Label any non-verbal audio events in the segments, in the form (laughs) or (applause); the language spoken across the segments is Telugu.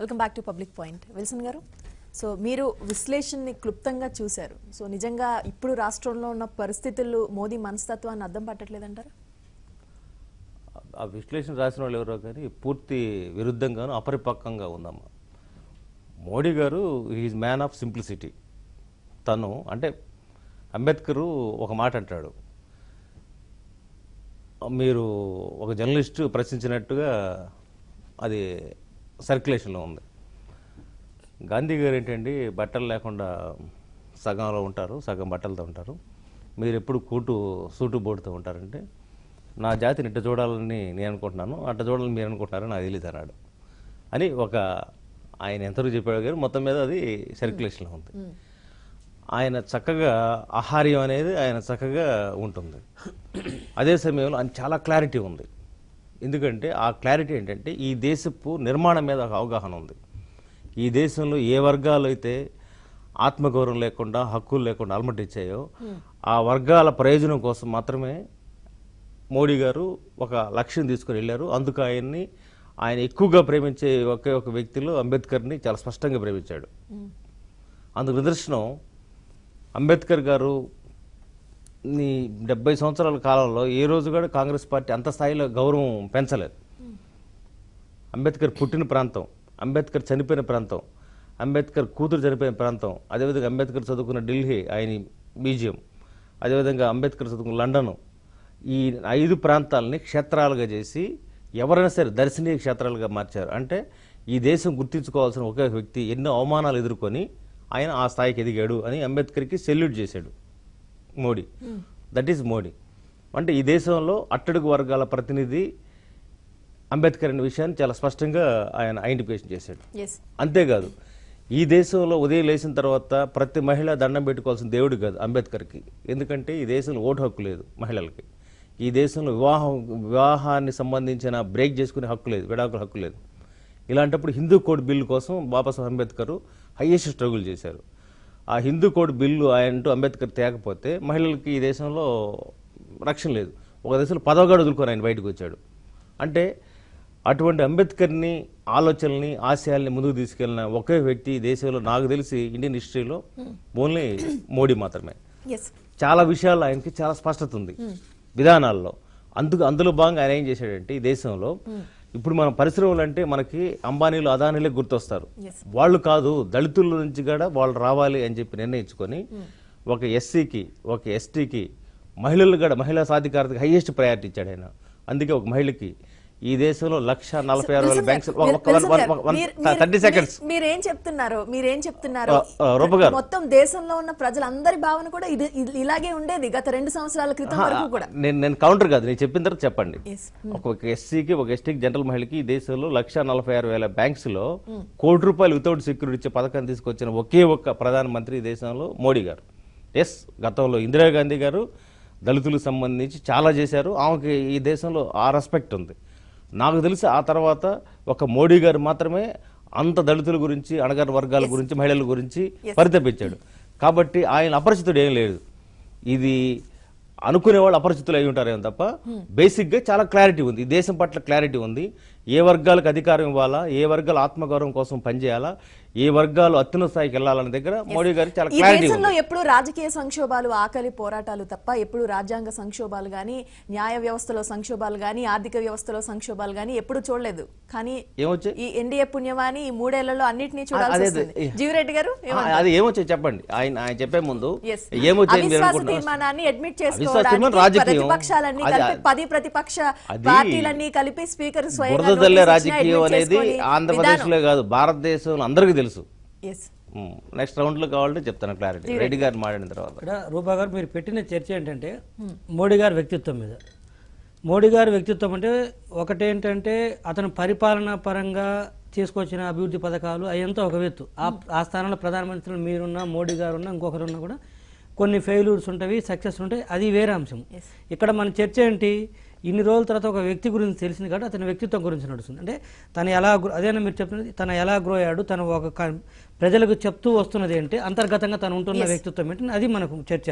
Welcome back to public point Wilson గారు సో మీరు విశ్లేషణని క్లుప్తంగా చూశారు సో నిజంగా ఇప్పుడు రాష్ట్రంలో ఉన్న పరిస్థితులు మోదీ మనస్తత్వాన్ని అర్థం పట్టట్లేదంటారు ఆ విశ్లేషణ రాసిన వాళ్ళు ఎవరో కానీ పూర్తి విరుద్ధంగాను అపరిపక్వంగా ఉందమ్మా మోడీ గారు ఈజ్ మ్యాన్ ఆఫ్ సింప్లిసిటీ తను అంటే అంబేద్కరు ఒక మాట అంటాడు మీరు ఒక జర్నలిస్టు ప్రశ్నించినట్టుగా అది సర్క్యులేషన్లో ఉంది గాంధీ గారు ఏంటండి బట్టలు లేకుండా సగంలో ఉంటారు సగం బట్టలతో ఉంటారు మీరు ఎప్పుడు కూటు సూటు బోర్డుతో ఉంటారంటే నా జాతిని ఇట్ట చూడాలని నేను అనుకుంటున్నాను అట్ట చూడాలని మీరు అనుకుంటున్నారని నాకు తెలియదు అన్నాడు అని ఒక ఆయన ఎంతవరకు చెప్పాడు కానీ మొత్తం మీద అది సర్క్యులేషన్లో ఉంది ఆయన చక్కగా ఆహార్యం అనేది ఆయన చక్కగా ఉంటుంది అదే సమయంలో ఆయన చాలా క్లారిటీ ఉంది ఎందుకంటే ఆ క్లారిటీ ఏంటంటే ఈ దేశపు నిర్మాణం మీద ఒక అవగాహన ఉంది ఈ దేశంలో ఏ వర్గాలు అయితే ఆత్మగౌరవం లేకుండా హక్కులు లేకుండా అలమటిచ్చాయో ఆ వర్గాల ప్రయోజనం కోసం మాత్రమే మోడీ గారు ఒక లక్ష్యం తీసుకొని వెళ్ళారు అందుకు ఆయన్ని ఆయన ఎక్కువగా ప్రేమించే ఒకే ఒక వ్యక్తిలో అంబేద్కర్ని చాలా స్పష్టంగా ప్రేమించాడు అందుకు నిదర్శనం అంబేద్కర్ గారు నీ డెబ్బై సంవత్సరాల కాలంలో ఏ రోజు కూడా కాంగ్రెస్ పార్టీ అంత స్థాయిలో గౌరవం పెంచలేదు అంబేద్కర్ పుట్టిన ప్రాంతం అంబేద్కర్ చనిపోయిన ప్రాంతం అంబేద్కర్ కూతురు చనిపోయిన ప్రాంతం అదేవిధంగా అంబేద్కర్ చదువుకున్న ఢిల్లీ ఆయన మ్యూజియం అదేవిధంగా అంబేద్కర్ చదువుకున్న లండన్ ఈ ఐదు ప్రాంతాలని క్షేత్రాలుగా చేసి ఎవరైనా సరే దర్శనీయ క్షేత్రాలుగా మార్చారు అంటే ఈ దేశం గుర్తించుకోవాల్సిన ఒకే వ్యక్తి ఎన్నో అవమానాలు ఎదుర్కొని ఆయన ఆ స్థాయికి ఎదిగాడు అని అంబేద్కర్కి సెల్యూట్ చేశాడు Modi that hmm. Is Modi అంటే ఈ దేశంలో అట్టడుగు వర్గాల ప్రతినిధి అంబేద్కర్ అనే విషయాన్ని చాలా స్పష్టంగా ఆయన ఐడెంటిఫికేషన్ చేశాడు అంతేకాదు ఈ దేశంలో ఉదయం లేచిన తర్వాత ప్రతి మహిళ దండం పెట్టుకోవాల్సిన దేవుడు కాదు అంబేద్కర్కి ఎందుకంటే ఈ దేశంలో ఓటు హక్కు లేదు మహిళలకి ఈ దేశంలో వివాహం వివాహాన్ని సంబంధించిన బ్రేక్ చేసుకునే హక్కు లేదు విడాకుల హక్కు లేదు ఇలాంటప్పుడు హిందూ కోడ్ బిల్లు కోసం బాబాసాహెబ్ అంబేద్కర్ హయ్యెస్ట్ స్ట్రగుల్ చేశారు ఆ హిందూ కోడ్ బిల్లు ఆయనంటూ అంబేద్కర్ తేకపోతే మహిళలకి ఈ దేశంలో రక్షణ లేదు ఒక దేశంలో పదవగాడు వదులుకొని ఆయన బయటకు వచ్చాడు అంటే అటువంటి అంబేద్కర్ని ఆలోచనల్ని ఆశయాల్ని ముందుకు తీసుకెళ్లిన ఒకే వ్యక్తి దేశంలో నాకు తెలిసి ఇండియన్ హిస్టరీలో ఓన్లీ మోడీ మాత్రమే చాలా విషయాలు ఆయనకి చాలా స్పష్టత ఉంది విధానాల్లో అందుకు అందులో భాగంగా ఆయన ఏం చేశాడంటే ఈ దేశంలో hmm. ఇప్పుడు మన పరిశ్రమలు అంటే మనకి అంబానీలు అదానీలే గుర్తొస్తారు వాళ్ళు కాదు దళితుల నుంచి కూడా వాళ్ళు రావాలి అని చెప్పి నిర్ణయించుకొని hmm. ఒక ఎస్సీకి ఒక ఎస్టీకి మహిళలు కూడా మహిళా సాధికారతకి హైయెస్ట్ ప్రయారిటీ ఇచ్చాడు ఆయన అందుకే ఒక మహిళకి ఈ దేశంలో లక్ష నలభై ఆరు వేల బ్యాంక్స్ థర్టీ సెకండ్స్ మీరేం చెప్తున్నారు మీరేం చెప్తున్నారు మొత్తం దేశంలో ఉన్న ప్రజలందరి భావన కూడా ఇది ఇలాగే ఉండేది గత రెండు సంవత్సరాల క్రితం కూడా నేను నేను కౌంటర్ కాదు నేను చెప్పిన తర్వాత చెప్పండి hmm. ఒక ఎస్సీకి ఒక ఎస్టీకి జనరల్ మహిళకి ఈ దేశంలో లక్ష నలభై ఆరు వేల బ్యాంక్స్ లో hmm. కోటి రూపాయలు వితౌట్ సెక్యూరిటీ పథకం తీసుకొచ్చిన ఒకే ఒక్క ప్రధానమంత్రి ఈ దేశంలో మోడీ గారు ఎస్ గతంలో ఇందిరాగాంధీ గారు దళితులకు సంబంధించి చాలా చేశారు ఆమెకి ఈ దేశంలో ఆ రెస్పెక్ట్ ఉంది నాకు తెలిసి ఆ తర్వాత ఒక మోడీ గారు మాత్రమే అంత దళితుల గురించి అణగారి వర్గాల గురించి మహిళల గురించి పరితపించాడు కాబట్టి ఆయన అపరిచితుడు ఏం లేదు ఇది అనుకునే వాళ్ళు అపరిచితులు అయి ఉంటారేమో తప్ప hmm. బేసిక్గా చాలా క్లారిటీ ఉంది దేశం పట్ల క్లారిటీ ఉంది ఏ వర్గాలకు అధికారం ఇవ్వాలా ఏ వర్గాల ఆత్మగౌరవం కోసం పనిచేయాలా ఏ వర్గాలు అత్యున్న స్థాయికి వెళ్లాలన్న దగ్గర మోడీ గారు చాలా ఎప్పుడు రాజకీయ సంక్షోభాలు ఆకలి పోరాటాలు తప్ప ఎప్పుడు రాజ్యాంగ సంక్షోభాలు కానీ న్యాయ వ్యవస్థలో సంక్షోభాలు గానీ ఆర్థిక వ్యవస్థలో సంక్షోభాలు కానీ ఎప్పుడు చూడలేదు కానీ ఏమొచ్చాయి ఈ ఎన్డీఏ పుణ్యవాణి ఈ మూడేళ్లలో అన్నింటినీ చూడాలి జీవిరెడ్డి గారు అది ఏమొచ్చు చెప్పండి ఆయన ఆయన చెప్పే ముందు Yes. అడ్మిట్ చేసుకోవడానికి ప్రతిపక్షాలన్నీ కలిపి పది ప్రతిపక్ష పార్టీలన్నీ కలిపి స్పీకర్ స్వయం స్వయంగా ఎత్తుదల్లే రాజకీయం అనేది ఆంధ్రప్రదేశ్లో కాదు భారతదేశంలో అందరికీ తెలుసు నెక్స్ట్ రౌండ్లో కావాలంటే చెప్తాను క్లారిటీ రెడ్డి గారు మాట్లాడిన తర్వాత రూపా గారు మీరు పెట్టిన చర్చ ఏంటంటే మోడీ గారి వ్యక్తిత్వం మీద మోడీ గారి వ్యక్తిత్వం అంటే ఒకటేంటంటే అతను పరిపాలనా పరంగా తీసుకొచ్చిన అభివృద్ధి పథకాలు అయ్యంతా ఒక వ్యక్తు ఆ స్థానంలో ప్రధానమంత్రులు మీరున్నా మోడీ గారు ఇంకొకరు ఇంకొకరున్నా కూడా కొన్ని ఫెయిల్యూర్స్ ఉంటాయి సక్సెస్ ఉంటాయి అది వేరే అంశం ఇక్కడ మన చర్చ ఏంటి ఇన్ని రోజుల తర్వాత ఒక వ్యక్తి గురించి తెలిసింది కాబట్టి అతని వ్యక్తిత్వం గురించి నడుస్తుంది అంటే తను ఎలా అదేనా మీరు చెప్తున్నది తను ఎలా గ్రో అయ్యాడు తను ఒక ప్రజలకు చెప్తూ వస్తున్నది ఏంటి అంతర్గతంగా తను ఉంటున్న వ్యక్తిత్వం ఏంటి అది మనకు చర్చ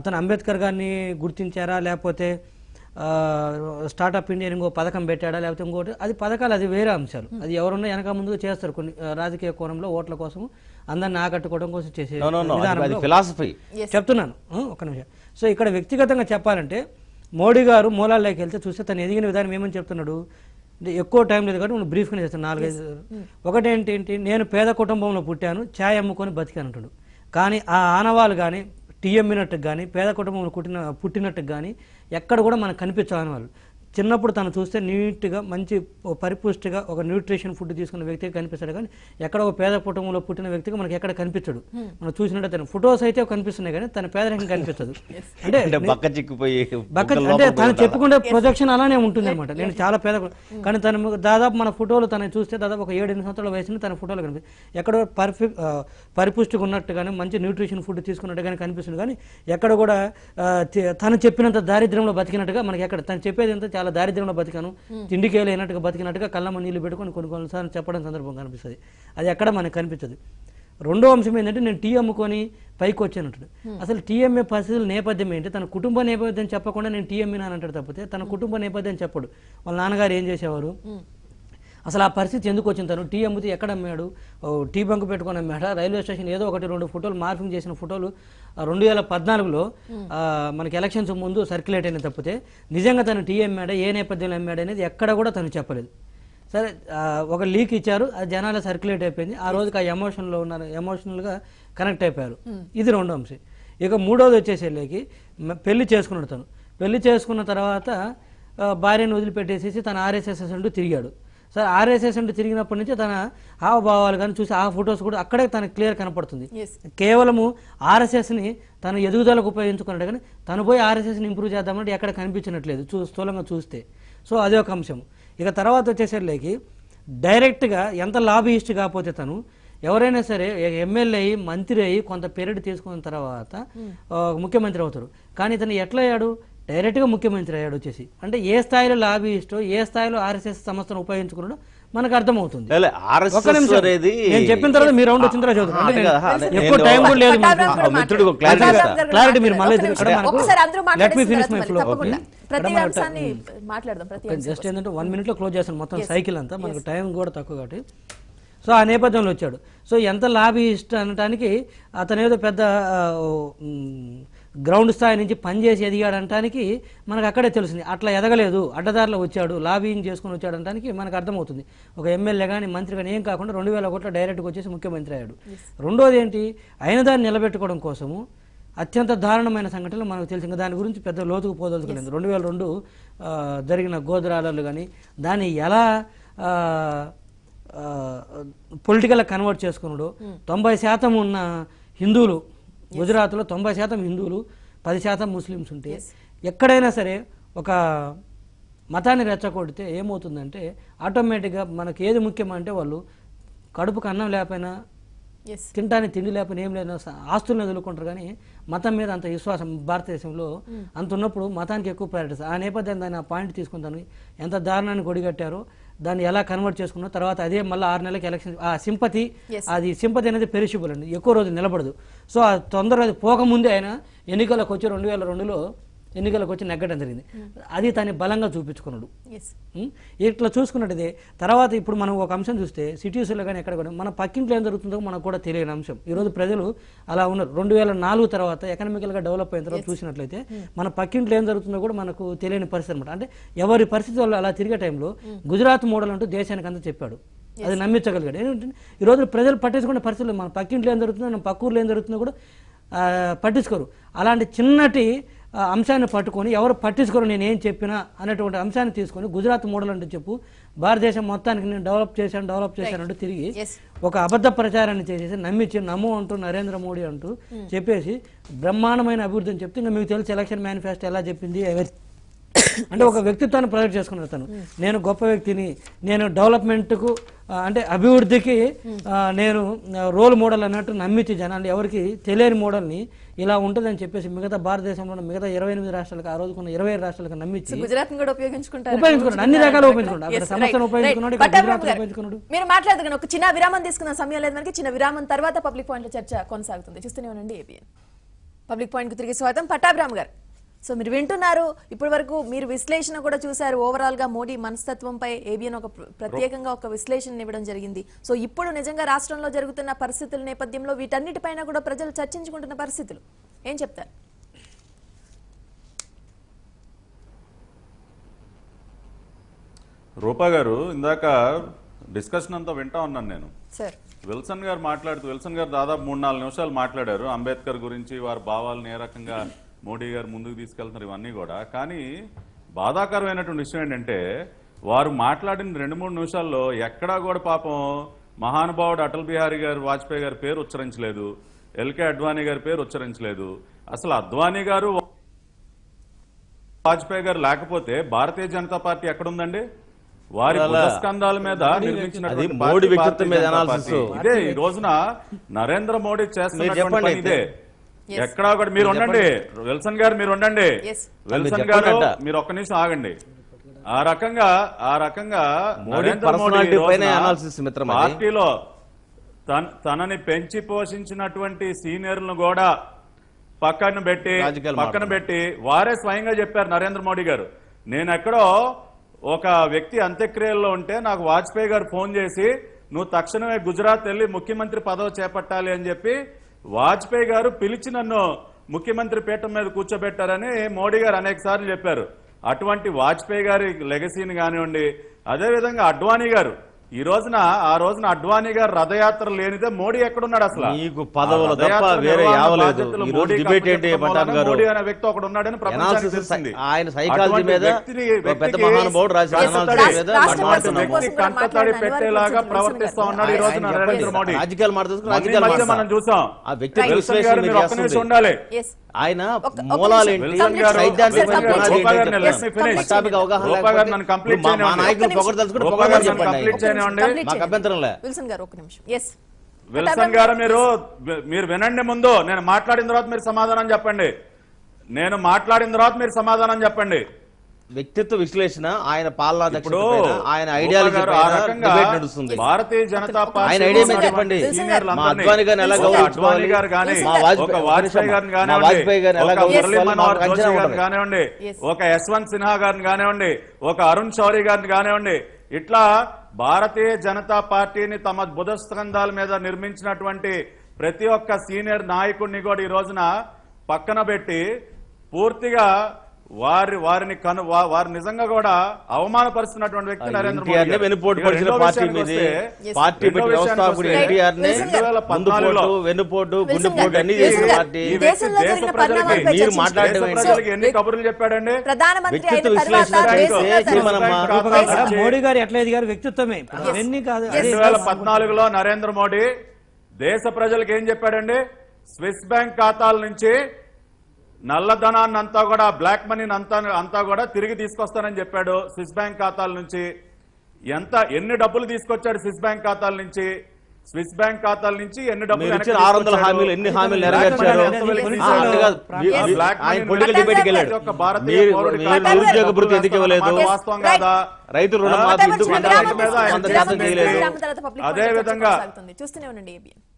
అతను అంబేద్కర్ గారిని గుర్తించారా లేకపోతే స్టార్టప్ ఇండియా ఇంకో పథకం పెట్టాడా లేకపోతే ఇంకోటి అది పథకాలు అది వేరే అంశాలు hmm. అది ఎవరున్నా వెనక ముందుగా చేస్తారు కొన్ని రాజకీయ కోణంలో ఓట్ల కోసం అందరిని ఆకట్టుకోవడం కోసం చేసే ఫిలాసఫీ చెప్తున్నాను ఒక నిమిషం సో ఇక్కడ వ్యక్తిగతంగా చెప్పాలంటే మోడీ గారు మూలాల్లోకి వెళ్తే చూస్తే తను ఎదిగిన విధానం ఏమని చెప్తున్నాడు ఎక్కువ టైం లేదు కాబట్టి నువ్వు బ్రీఫ్గా చేస్తాను నాలుగైదు ఒకటి నేను పేద కుటుంబంలో పుట్టాను ఛాయ్ అమ్ముకొని బతికానంటాడు కానీ ఆ ఆనవాళ్ళు కానీ టీఎమ్మినట్టుకు కానీ పేద కుటుంబంలో పుట్టిన పుట్టినట్టుకు కానీ ఎక్కడ కూడా మనకు కనిపించాలని వాళ్ళు చిన్నప్పుడు తను చూస్తే నీట్గా మంచి పరిపుష్టిగా ఒక న్యూట్రిషన్ ఫుడ్ తీసుకున్న వ్యక్తిగా కనిపిస్తాడు కానీ ఎక్కడ ఒక పేద కుటుంబంలో పుట్టిన వ్యక్తిగా మనకి ఎక్కడ కనిపించడు hmm. మనం చూసినట్టు తన ఫొటోస్ అయితే కనిపిస్తున్నాయి కానీ తన పేదరికం కనిపిస్తుంది (laughs) అంటే బక్క బక్క అంటే తను చెప్పుకుంటే ప్రొజెక్షన్ అలానే ఉంటుంది అనమాట నేను చాలా పేద hmm. కానీ తన దాదాపు మన ఫోటోలు తను చూస్తే దాదాపు ఒక ఏడు ఎనిమిది సంవత్సరాల వయసులో తన ఫోటోలు కనిపిస్తుంది ఎక్కడో పర్ఫెక్ట్ పరిపుష్టిగా ఉన్నట్టు కానీ మంచి న్యూట్రిషన్ ఫుడ్ తీసుకున్నట్టు కానీ కనిపిస్తుంది కానీ ఎక్కడ కూడా తను చెప్పినంత దారిద్ర్యంలో బతికినట్టుగా మనకి ఎక్కడ తను చెప్పేది ఎంత చాలా చాలా దారిద్ర్యంలో బతికాను తిండికే అయినట్టుగా బతికినట్టుగా కళ్ళమ్మ నీళ్ళు పెట్టుకొని కొన్ని కొన్నిసార్లు చెప్పడం సందర్భం కనిపిస్తుంది అది ఎక్కడ మనకు కనిపించదు రెండో అంశం ఏంటంటే నేను టీ అమ్ముకొని పైకి వచ్చానంటాడు అసలు టీఎంఏ పరిస్థితుల నేపథ్యం ఏంటి తన కుటుంబ నేపథ్యం చెప్పకుండా నేను టీఎంఏ నానంటాడు తప్పితే తన కుటుంబ నేపథ్యం చెప్పడు వాళ్ళ నాన్నగారు ఏం చేసేవారు అసలు ఆ పరిస్థితి ఎందుకు వచ్చింది తను టీ అమ్మితే ఎక్కడ అమ్మాడు టీ బంక్ పెట్టుకొని అమ్మాడా రైల్వే స్టేషన్ ఏదో ఒకటి రెండు ఫోటోలు మార్పింగ్ చేసిన ఫోటోలు రెండు వేల పద్నాలుగులో మనకి ఎలక్షన్స్ ముందు సర్క్యులేట్ అయిన తప్పితే నిజంగా తను టీ అమ్మాడా ఏ నేపథ్యంలో అమ్మాడు అనేది ఎక్కడ కూడా తను చెప్పలేదు సరే ఒక లీక్ ఇచ్చారు అది జనాలు సర్క్యులేట్ అయిపోయింది ఆ రోజుకి ఆ ఎమోషన్లో ఉన్న ఎమోషనల్గా కనెక్ట్ అయిపోయారు ఇది రెండో అంశం ఇక మూడోది వచ్చేసేళ్ళకి పెళ్లి చేసుకున్నాడు తను పెళ్లి చేసుకున్న తర్వాత భార్యను వదిలిపెట్టేసేసి తను ఆర్ఎస్ఎస్ఎస్ అంటూ తిరిగాడు సార్ ఆర్ఎస్ఎస్ అంటే తిరిగినప్పటి నుంచి తన హావభావాలు కానీ చూసి ఆ ఫొటోస్ కూడా అక్కడే తనకు క్లియర్ కనపడుతుంది కేవలము ఆర్ఎస్ఎస్ని తన ఎదుగుదలకు ఉపయోగించుకున్నాడు కానీ తను పోయి ఆర్ఎస్ఎస్ని ఇంప్రూవ్ చేద్దామంటే ఎక్కడ కనిపించినట్లేదు చూ స్థూలంగా చూస్తే సో అదే ఒక అంశం ఇక తర్వాత వచ్చేసరికి డైరెక్ట్గా ఎంత లాబీయిస్ట్ కాకపోతే తను ఎవరైనా సరే ఎమ్మెల్యే అయ్యి మంత్రి అయ్యి కొంత పీరియడ్ తీసుకున్న తర్వాత hmm. ముఖ్యమంత్రి అవుతారు కానీ ఇతను ఎట్లా అయ్యాడు డైరెక్ట్గా ముఖ్యమంత్రి అయ్యాడు వచ్చేసి అంటే ఏ స్థాయిలో లాబీయిస్టో ఏ స్థాయిలో ఆర్ఎస్ఎస్ సంస్థను ఉపయోగించుకున్నాడో మనకు అర్థమవుతుంది నేను చెప్పిన తర్వాత మీరు రౌండ్ వచ్చిన తర్వాత ఎక్కువ టైం కూడా లేదు క్లారిటీ మీరు మళ్ళీ జస్ట్ ఏంటంటే వన్ మినిట్ లో క్లోజ్ చేస్తాను మొత్తం సైకిల్ అంతా మనకు టైం కూడా తక్కువ కాబట్టి సో ఆ నేపథ్యంలో వచ్చాడు సో ఎంత లాబీ ఇష్ట అనటానికి అతనేదో పెద్ద గ్రౌండ్ స్థాయి నుంచి పనిచేసి ఎదిగాడు అంటానికి మనకు అక్కడే తెలిసింది అట్లా ఎదగలేదు అడ్డదారులు వచ్చాడు లాబీయింగ్ చేసుకుని వచ్చాడు మనకు అర్థమవుతుంది ఒక ఎమ్మెల్యే కానీ మంత్రి కానీ ఏం కాకుండా రెండు వేల ఒకటిలో డైరెక్ట్గా వచ్చేసి ముఖ్యమంత్రి అయ్యాడు రెండోది ఏంటి అయిన దాన్ని నిలబెట్టుకోవడం కోసము అత్యంత దారుణమైన సంఘటనలు మనకు తెలిసి ఇంకా దాని గురించి పెద్ద లోతుకు పోదలుచుకోలేదు రెండు వేల రెండు జరిగిన గోదరాలలు కానీ దాన్ని ఎలా పొలిటికల్గా కన్వర్ట్ చేసుకున్నాడు hmm. తొంభై శాతం ఉన్న హిందువులు గుజరాత్లో తొంభై శాతం హిందువులు పది శాతం ముస్లిమ్స్ ఉంటే ఎక్కడైనా సరే ఒక మతాన్ని రెచ్చగొడితే ఏమవుతుందంటే ఆటోమేటిక్గా మనకు ఏది ముఖ్యమంటే వాళ్ళు కడుపుకు అన్నం లేకపోయినా తింటానికి తిండి లేకపోయినా ఏం లేని ఆస్తులను వదులుకుంటారు కానీ మతం మీద అంత విశ్వాసం భారతదేశంలో hmm. అంత ఉన్నప్పుడు మతానికి ఎక్కువ ప్రయారిటీస్ ఆ నేపథ్యం దాన్ని ఆ పాయింట్ తీసుకుంటాను ఎంత దారుణాన్ని గొడిగట్టారో దాన్ని ఎలా కన్వర్ట్ చేసుకున్నా తర్వాత అదే మళ్ళీ ఆరు నెలలకి ఎలక్షన్ ఆ సింపతి అది సింపతి అనేది పెరిషిబుల్ అండి ఎక్కువ రోజులు నిలబడదు సో ఆ తొందరగా అది పోకముందే ఆయన ఎన్నికలకు వచ్చి రెండు వేల రెండులో ఎన్నికలకు వచ్చి నెగ్గడం జరిగింది అది తను బలంగా చూపించుకున్నాడు ఇట్లా చూసుకున్నట్టు తర్వాత ఇప్పుడు మనం ఒక అంశం చూస్తే సిటీస్లో కానీ ఎక్కడ కూడా మన పక్కింట్లో ఏం జరుగుతుందో మనకు కూడా తెలియని అంశం ఈరోజు ప్రజలు అలా ఉన్నారు రెండు వేల నాలుగు తర్వాత ఎకనామికల్గా డెవలప్ అయిన తర్వాత చూసినట్లయితే hmm. మన పక్కింట్లో ఏం జరుగుతుందో కూడా మనకు తెలియని పరిస్థితి అనమాట అంటే ఎవరి పరిస్థితి వల్ల అలా తిరిగే టైంలో hmm. గుజరాత్ మోడల్ అంటూ దేశానికి అంతా చెప్పాడు అది నమ్మించగలిగాడు ఏంటంటే ఈ రోజు ప్రజలు పట్టించుకునే పరిస్థితులు మన పక్కింట్లో ఏం జరుగుతుందో మన పక్కూర్లో ఏం జరుగుతుందో కూడా పట్టించుకోరు అలాంటి చిన్నటి అంశాన్ని పట్టుకొని ఎవరు పట్టించుకోరు నేను ఏం చెప్పినా అనేటువంటి అంశాన్ని తీసుకొని గుజరాత్ మోడల్ అంటే చెప్పు భారతదేశం మొత్తానికి నేను డెవలప్ చేశాను డెవలప్ చేశాను అంటూ తిరిగి ఒక అబద్ధ ప్రచారాన్ని చేసేసి నమ్మించి నమో అంటూ నరేంద్ర మోడీ అంటూ hmm. చెప్పేసి బ్రహ్మాండమైన అభివృద్ధి అని చెప్తే ఇంకా మీకు తెలిసి ఎలక్షన్ మేనిఫెస్టో ఎలా చెప్పింది (coughs) అంటే ఒక వ్యక్తిత్వాన్ని ప్రజెక్ట్ చేసుకున్నారు తను hmm. నేను గొప్ప వ్యక్తిని నేను డెవలప్మెంట్కు అంటే అభివృద్ధికి hmm. నేను రోల్ మోడల్ అన్నట్టు నమ్మించి జనాన్ని ఎవరికి తెలియని మోడల్ని ఇలా ఉంటుందని చెప్పేసి మిగతా భారతదేశంలో ఉన్న మిగతా ఇరవై ఎనిమిది రాష్ట్రాలకు ఆ రోజుకున్న ఇరవై రాష్ట్రాలకు నమ్మించి గుజరాత్ కూడా అన్ని రకాలు ఉపయోగించుకున్నాడు మీరు మాట్లాడదు ఒక చిన్న విరామం తీసుకున్న సమయం లేదు మనకి చిన్న విరామం తర్వాత పబ్లిక్ పాయింట్ చర్చ కొనసాగుతుంది చూస్తూనే ఉండండి ఏబిఎన్ పబ్లిక్ పాయింట్ కు తిరిగి స్వాగతం పట్టాభిరామ్ గారు సో మీరు వింటున్నారు ఇప్పటి వరకు మీరు విశ్లేషణ కూడా చూశారు ఓవరాల్ గా మోడీ మనస్తత్వంపై ఏబిఎన్ ఒక ప్రత్యేకంగా ఒక విశ్లేషణ ఇవ్వడం జరిగింది సో ఇప్పుడు నిజంగా రాష్ట్రంలో జరుగుతున్న పరిస్థితుల నేపథ్యంలో వీటన్నిటిపైన కూడా ప్రజలు చర్చించుకుంటున్న పరిస్థితులు ఏం చెప్తారు రూపా గారు ఇందాక డిస్కషన్ అంతా వింటా ఉన్నాను నేను విల్సన్ గారు మాట్లాడుతూ విల్సన్ గారు దాదాపు మూడు నాలుగు నిమిషాలు మాట్లాడారు అంబేద్కర్ గురించి వారి భావాలను ఏ రకంగా మోడీ గారు ముందుకు తీసుకెళ్తున్నారు ఇవన్నీ కూడా కానీ బాధాకరమైనటువంటి విషయం ఏంటంటే వారు మాట్లాడిన రెండు మూడు నిమిషాల్లో ఎక్కడా కూడా పాపం మహానుభావుడు అటల్ బిహారీ గారు వాజ్పేయి గారి పేరు ఉచ్చరించలేదు ఎల్కే అడ్వాణీ గారి పేరు ఉచ్చరించలేదు అసలు అద్వానీ గారు వాజ్పేయి గారు లేకపోతే భారతీయ జనతా పార్టీ ఎక్కడుందండి వారి స్కందాల మీద నిర్మించినటువంటి ఇదే ఈ రోజున నరేంద్ర మోడీ చేస్తున్న ఇదే ఎక్కడా ఒకటి మీరు ఉండండి విల్సన్ గారు మీరు ఉండండి విల్సన్ గారు మీరు ఒక్క నిమిషం ఆగండి ఆ రకంగా ఆ రకంగా మోడీ పార్టీలో తనని పెంచి పోషించినటువంటి సీనియర్లను కూడా పక్కన పెట్టి పక్కన పెట్టి వారే స్వయంగా చెప్పారు నరేంద్ర మోడీ గారు నేను ఎక్కడో ఒక వ్యక్తి అంత్యక్రియల్లో ఉంటే నాకు వాజ్పేయి గారు ఫోన్ చేసి నువ్వు తక్షణమే గుజరాత్ వెళ్లి ముఖ్యమంత్రి పదవి చేపట్టాలి అని చెప్పి వాజ్పేయి గారు పిలిచి నన్ను ముఖ్యమంత్రి పీఠం మీద కూర్చోబెట్టారని మోడీ గారు అనేక చెప్పారు అటువంటి వాజ్పేయి గారి లెగసీని కానివ్వండి అదేవిధంగా అడ్వాణి గారు ఈ రోజున ఆ రోజున అడ్వాణి గారు రథయాత్ర లేనిదే మోడీ ఎక్కడున్నాడు అసలు మీకు పదవుల తప్ప వేరే యావలేదు డిబేట్ ఏంటి అంటారు గారు మోడీ అనే వ్యక్తి ఒకడు ఉన్నాడని ప్రపంచానికి తెలిసింది ఆయన సైకాలజీ మీద పెద్ద మహానుభావుడు కంటతడి పెట్టేలాగా ప్రవర్తిస్తా ఉన్నాడు ఈ రోజు నరేంద్ర మోడీ రాజకీయాలు మాట్లాడుతున్నారు మనం చూసాం ఆ వ్యక్తి ఉండాలి ఆయన మూలాలు విల్సన్ గారు మీరు మీరు వినండి ముందు నేను మాట్లాడిన తర్వాత మీరు సమాధానం చెప్పండి నేను మాట్లాడిన తర్వాత మీరు సమాధానం చెప్పండి వ్యక్తిత్వ విశ్లేషణ ఆయన పాలనా ఆయన ఐడియాలజీ నడుస్తుంది భారతీయ జనతా పార్టీ ఐడియా చెప్పండి మా అద్వానీ గారిని ఎలా గౌరవించుకోవాలి మా వాజ్పేయి గారిని కానివ్వండి ఒక యశ్వంత్ సిన్హా గారిని కానివ్వండి ఒక అరుణ్ షౌరి గారిని కానివ్వండి ఇట్లా భారతీయ జనతా పార్టీని తమ బుధ స్కంధాల మీద నిర్మించినటువంటి ప్రతి ఒక్క సీనియర్ నాయకుడిని కూడా ఈ రోజున పక్కన పెట్టి పూర్తిగా వారి వారిని కను వారు నిజంగా కూడా అవమానపరుస్తున్నటువంటి వ్యక్తి నరేంద్ర మోడీ పార్టీ ఎన్టీఆర్ అన్ని దేశ ప్రజలకి ఎన్ని కబుర్లు చెప్పాడండి వ్యక్తిత్వ విశ్లేషణ మోడీ గారు ఎట్లేదు గారు వ్యక్తిత్వమే కాదు రెండు వేల పద్నాలుగులో నరేంద్ర మోడీ దేశ ప్రజలకు ఏం చెప్పాడండి స్విస్ బ్యాంక్ ఖాతాల నుంచి నల్లధనాన్ని అంతా కూడా బ్లాక్ మనీని అంతా అంతా కూడా తిరిగి తీసుకొస్తానని చెప్పాడు స్విస్ బ్యాంక్ ఖాతాల నుంచి ఎంత ఎన్ని డబ్బులు తీసుకొచ్చాడు స్విస్ బ్యాంక్ ఖాతాల నుంచి స్విస్ బ్యాంక్ ఖాతాల నుంచి ఎన్ని డబ్బులు ఆరు వందల హామీలు ఎన్ని హామీలు నెరవేర్చారు అదే విధంగా